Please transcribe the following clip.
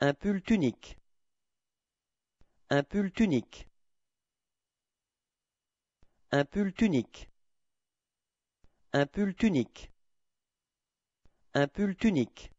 Un pull tunique. Un pull tunique. Un pull tunique. Un pull tunique. Un pull tunique.